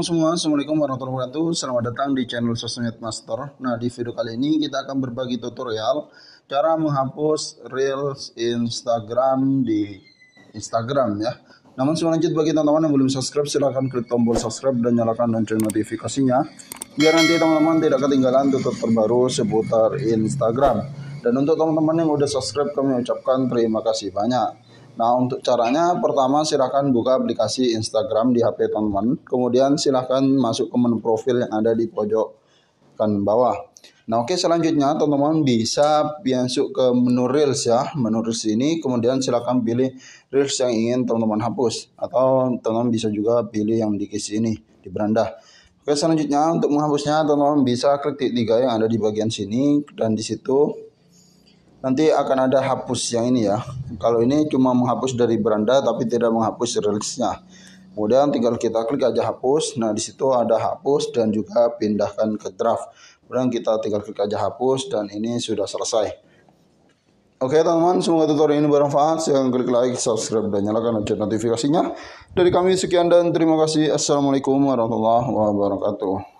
Halo semua, Assalamualaikum warahmatullahi wabarakatuh Selamat datang di channel Sosmed Master Nah di video kali ini kita akan berbagi tutorial Cara menghapus Reels Instagram di Instagram ya Namun sebelum lanjut bagi teman-teman yang belum subscribe Silahkan klik tombol subscribe dan nyalakan lonceng notifikasinya Biar nanti teman-teman tidak ketinggalan tutorial terbaru seputar Instagram Dan untuk teman-teman yang udah subscribe kami ucapkan terima kasih banyak Nah, untuk caranya pertama silahkan buka aplikasi Instagram di HP teman-teman. Kemudian silahkan masuk ke menu profil yang ada di pojok kan bawah. Nah, oke okay, selanjutnya teman-teman bisa masuk ke menu Reels ya. Menu Reels ini kemudian silahkan pilih Reels yang ingin teman-teman hapus atau teman-teman bisa juga pilih yang di kisi ini di beranda. Oke, okay, selanjutnya untuk menghapusnya teman-teman bisa klik titik tiga yang ada di bagian sini dan di situ Nanti akan ada hapus yang ini ya. Kalau ini cuma menghapus dari beranda tapi tidak menghapus rilisnya. Kemudian tinggal kita klik aja hapus. Nah, disitu ada hapus dan juga pindahkan ke draft. Kemudian kita tinggal klik aja hapus dan ini sudah selesai. Oke teman-teman, semoga tutorial ini bermanfaat. jangan klik like, subscribe, dan nyalakan lonceng notifikasinya. Dari kami sekian dan terima kasih. Assalamualaikum warahmatullahi wabarakatuh.